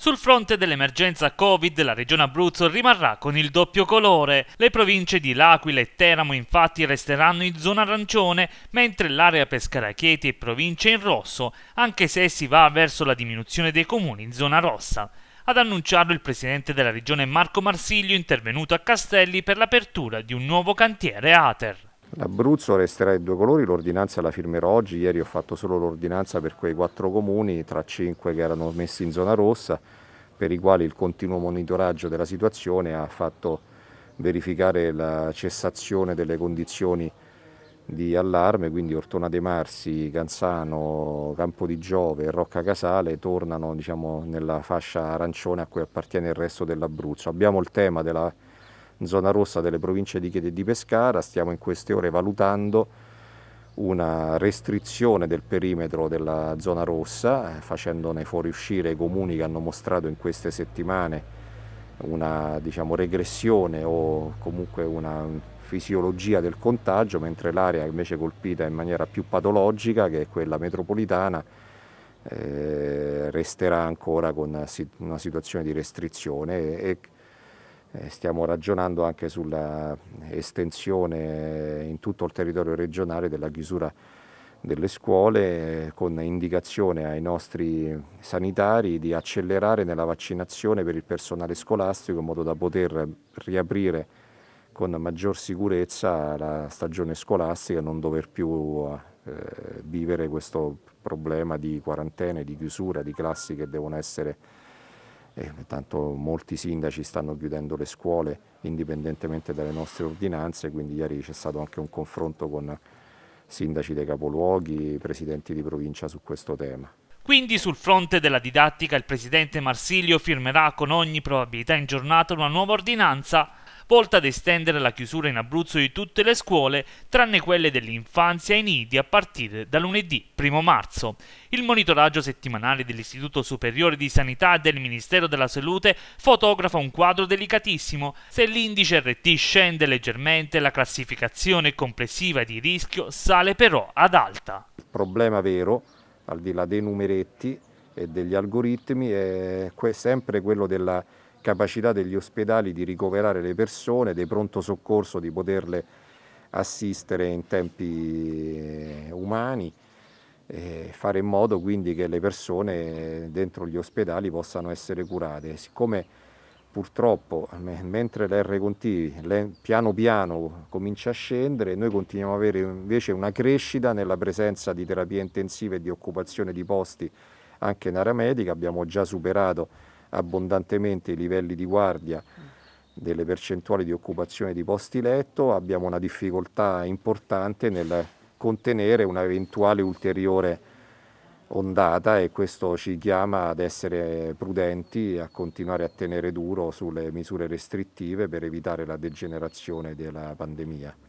Sul fronte dell'emergenza Covid, la regione Abruzzo rimarrà con il doppio colore. Le province di L'Aquila e Teramo infatti resteranno in zona arancione, mentre l'area Pescara Chieti e provincia in rosso, anche se si va verso la diminuzione dei comuni in zona rossa. Ad annunciarlo il presidente della regione Marco Marsiglio, intervenuto a Castelli per l'apertura di un nuovo cantiere ATER. L'Abruzzo resterà i due colori, l'ordinanza la firmerò oggi, ieri ho fatto solo l'ordinanza per quei quattro comuni, tra cinque che erano messi in zona rossa, per i quali il continuo monitoraggio della situazione ha fatto verificare la cessazione delle condizioni di allarme, quindi Ortona De Marsi, Canzano, Campo di Giove e Rocca Casale tornano diciamo, nella fascia arancione a cui appartiene il resto dell'Abruzzo. Abbiamo il tema della zona rossa delle province di Chieti e di Pescara, stiamo in queste ore valutando una restrizione del perimetro della zona rossa, eh, facendone fuoriuscire i comuni che hanno mostrato in queste settimane una diciamo, regressione o comunque una fisiologia del contagio, mentre l'area invece colpita in maniera più patologica, che è quella metropolitana, eh, resterà ancora con una situazione di restrizione. E, eh, stiamo ragionando anche sull'estensione in tutto il territorio regionale della chiusura delle scuole eh, con indicazione ai nostri sanitari di accelerare nella vaccinazione per il personale scolastico in modo da poter riaprire con maggior sicurezza la stagione scolastica e non dover più eh, vivere questo problema di quarantene, di chiusura, di classi che devono essere e tanto molti sindaci stanno chiudendo le scuole indipendentemente dalle nostre ordinanze, quindi ieri c'è stato anche un confronto con sindaci dei capoluoghi, presidenti di provincia su questo tema. Quindi sul fronte della didattica il presidente Marsilio firmerà con ogni probabilità in giornata una nuova ordinanza volta ad estendere la chiusura in Abruzzo di tutte le scuole, tranne quelle dell'infanzia e nidi a partire da lunedì 1 marzo. Il monitoraggio settimanale dell'Istituto Superiore di Sanità e del Ministero della Salute fotografa un quadro delicatissimo. Se l'indice RT scende leggermente, la classificazione complessiva di rischio sale però ad alta. Il problema vero, al di là dei numeretti e degli algoritmi, è sempre quello della capacità degli ospedali di ricoverare le persone, dei pronto soccorso di poterle assistere in tempi eh, umani e fare in modo quindi che le persone eh, dentro gli ospedali possano essere curate. Siccome purtroppo mentre l'R conti piano piano comincia a scendere, noi continuiamo ad avere invece una crescita nella presenza di terapie intensive e di occupazione di posti anche in area medica, abbiamo già superato abbondantemente i livelli di guardia delle percentuali di occupazione di posti letto, abbiamo una difficoltà importante nel contenere un'eventuale ulteriore ondata e questo ci chiama ad essere prudenti e a continuare a tenere duro sulle misure restrittive per evitare la degenerazione della pandemia.